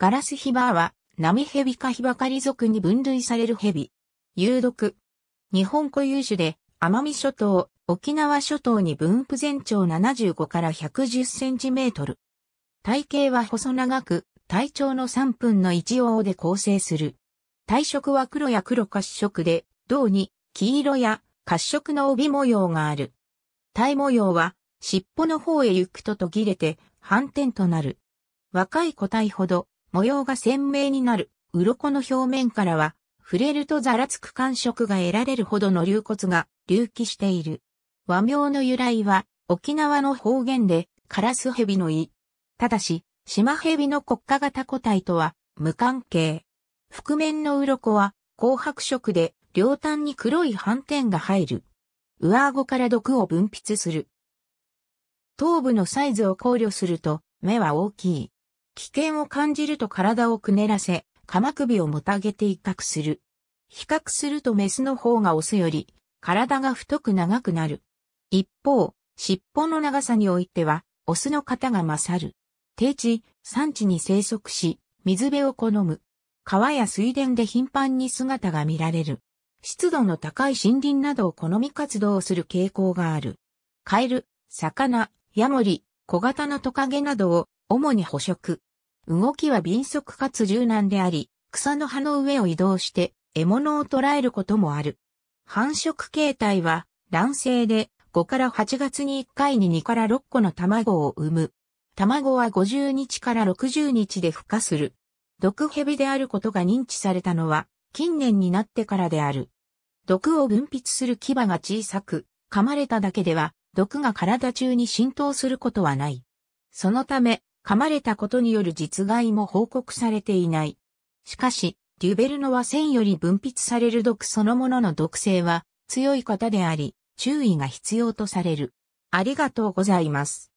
ガラスヒバーは、ナミヘビかヒバカリ属に分類されるヘビ。有毒。日本固有種で、奄美諸島、沖縄諸島に分布全長75から110センチメートル。体型は細長く、体長の3分の1応で構成する。体色は黒や黒褐色で、銅に黄色や褐色の帯模様がある。体模様は尻尾の方へ行くと途切れて反転となる。若い個体ほど模様が鮮明になる、鱗の表面からは、触れるとざらつく感触が得られるほどの流骨が隆起している。和名の由来は、沖縄の方言で、カラスヘビの胃。ただし、島ヘビの国家型個体とは、無関係。覆面の鱗は、紅白色で、両端に黒い斑点が入る。上顎から毒を分泌する。頭部のサイズを考慮すると、目は大きい。危険を感じると体をくねらせ、鎌首をもたげて威嚇する。比較するとメスの方がオスより、体が太く長くなる。一方、尻尾の長さにおいては、オスの型が勝る。低地、山地に生息し、水辺を好む。川や水田で頻繁に姿が見られる。湿度の高い森林などを好み活動をする傾向がある。カエル、魚、ヤモリ、小型のトカゲなどを主に捕食。動きは敏速かつ柔軟であり、草の葉の上を移動して獲物を捕らえることもある。繁殖形態は卵性で5から8月に1回に2から6個の卵を産む。卵は50日から60日で孵化する。毒蛇であることが認知されたのは近年になってからである。毒を分泌する牙が小さく、噛まれただけでは毒が体中に浸透することはない。そのため、噛まれたことによる実害も報告されていない。しかし、デュベルノは線より分泌される毒そのものの毒性は強い方であり、注意が必要とされる。ありがとうございます。